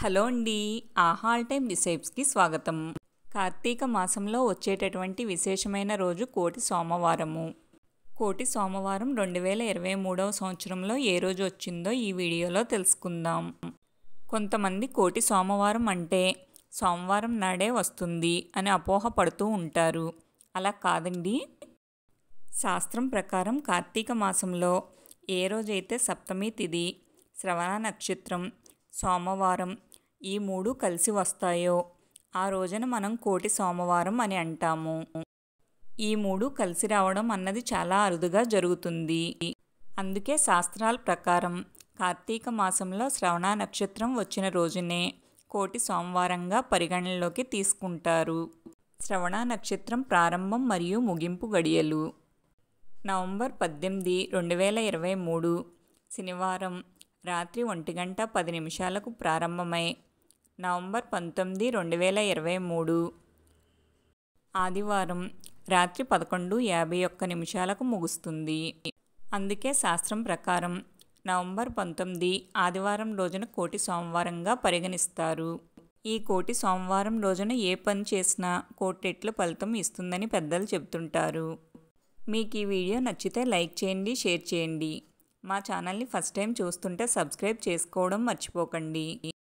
hello అండి ఆహాల్ time విసేప్స్కి స్వాగతం కార్తీక మాసంలో వచ్చేటటువంటి విశేషమైన రోజు కోటి సోమవారము కోటి సోమవారం రెండు వేల ఇరవై మూడవ సంవత్సరంలో ఏ రోజు వచ్చిందో ఈ వీడియోలో తెలుసుకుందాం కొంతమంది కోటి సోమవారం అంటే సోమవారం నాడే వస్తుంది అని అపోహ పడుతూ ఉంటారు అలా కాదండి శాస్త్రం ప్రకారం కార్తీక మాసంలో ఏ రోజైతే సప్తమి తిది శ్రవణ నక్షత్రం సోమవారం ఈ మూడు కలిసి వస్తాయో ఆ రోజున మనం కోటి సోమవారం అని అంటాము ఈ మూడు కలిసి రావడం అన్నది చాలా అరుదుగా జరుగుతుంది అందుకే శాస్త్రాల ప్రకారం కార్తీక మాసంలో శ్రవణ నక్షత్రం వచ్చిన రోజునే కోటి సోమవారంగా పరిగణనలోకి తీసుకుంటారు శ్రవణ నక్షత్రం ప్రారంభం మరియు ముగింపు గడియలు నవంబర్ పద్దెనిమిది రెండు వేల ఇరవై మూడు శనివారం రాత్రి ఒంటి గంట పది నిమిషాలకు ప్రారంభమై నవంబర్ పంతొమ్మిది రెండు వేల ఇరవై మూడు ఆదివారం రాత్రి పదకొండు యాభై ఒక్క నిమిషాలకు ముగుస్తుంది అందుకే శాస్త్రం ప్రకారం నవంబర్ పంతొమ్మిది ఆదివారం రోజున కోటి సోమవారంగా పరిగణిస్తారు ఈ కోటి సోమవారం రోజున ఏ పని చేసినా కోటెట్ల ఫలితం ఇస్తుందని పెద్దలు చెబుతుంటారు మీకు ఈ వీడియో నచ్చితే లైక్ చేయండి షేర్ చేయండి మా ఛానల్ని ఫస్ట్ టైం చూస్తుంటే సబ్స్క్రైబ్ చేసుకోవడం మర్చిపోకండి